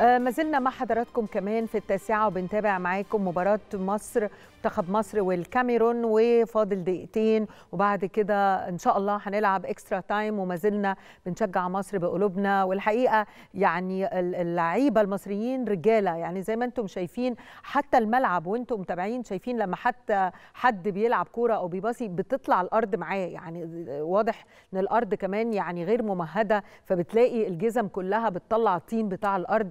آه، ما زلنا مع حضراتكم كمان في التاسعة وبنتابع معاكم مباراة مصر منتخب مصر والكاميرون وفاضل دقيقتين وبعد كده ان شاء الله هنلعب اكسترا تايم وما زلنا بنشجع مصر بقلوبنا والحقيقه يعني اللعيبه المصريين رجاله يعني زي ما انتم شايفين حتى الملعب وانتم متابعين شايفين لما حتى حد بيلعب كوره او بيباصي بتطلع الارض معاه يعني واضح ان الارض كمان يعني غير ممهده فبتلاقي الجزم كلها بتطلع الطين بتاع الارض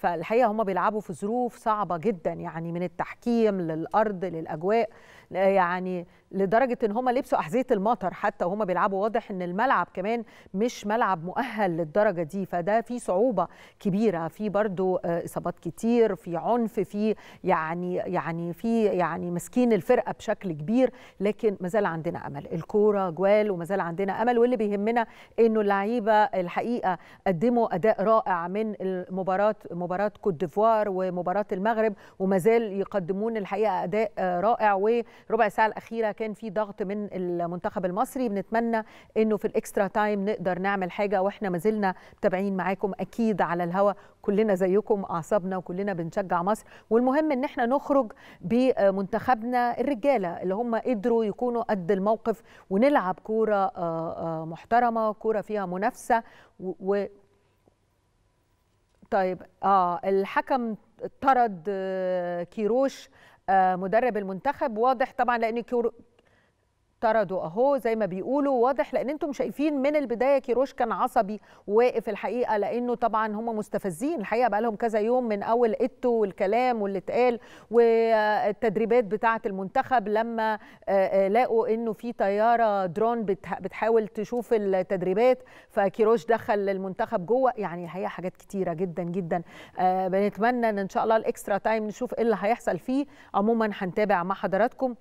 فالحقيقه هم بيلعبوا في ظروف صعبه جدا يعني من التحكيم للارض للاجواء يعني لدرجه ان هم لبسوا احذيه المطر حتى وهم بيلعبوا واضح ان الملعب كمان مش ملعب مؤهل للدرجه دي فده في صعوبه كبيره في برضو آه، اصابات كتير في عنف في يعني يعني في يعني مسكين الفرقه بشكل كبير لكن ما زال عندنا امل الكوره جوال وما زال عندنا امل واللي بيهمنا انه اللعيبه الحقيقه قدموا اداء رائع من المباراه مباراه كوت ديفوار ومباراه المغرب وما زال يقدمون الحقيقه اداء رائع وربع ساعه الاخيره كان في ضغط من المنتخب المصري بنتمنى انه في الاكسترا تايم نقدر نعمل حاجه واحنا ما زلنا متابعين معاكم اكيد على الهوا كلنا زيكم اعصابنا وكلنا بنشجع مصر والمهم ان احنا نخرج بمنتخبنا الرجاله اللي هم قدروا يكونوا قد الموقف ونلعب كوره آه، آه، محترمه كوره فيها منافسه و طيب اه الحكم طرد آه، كيروش آه، مدرب المنتخب واضح طبعا لان طردوا اهو زي ما بيقولوا واضح لان انتم شايفين من البدايه كيروش كان عصبي وواقف الحقيقه لانه طبعا هم مستفزين الحقيقه بقى لهم كذا يوم من اول اتو والكلام واللي اتقال والتدريبات بتاعه المنتخب لما آه، آه، لقوا انه في طياره درون بتحاول تشوف التدريبات فكيروش دخل المنتخب جوه يعني الحقيقه حاجات كتيره جدا جدا آه، بنتمنى ان ان شاء الله الاكسترا تايم نشوف ايه اللي هيحصل فيه عموما هنتابع مع حضراتكم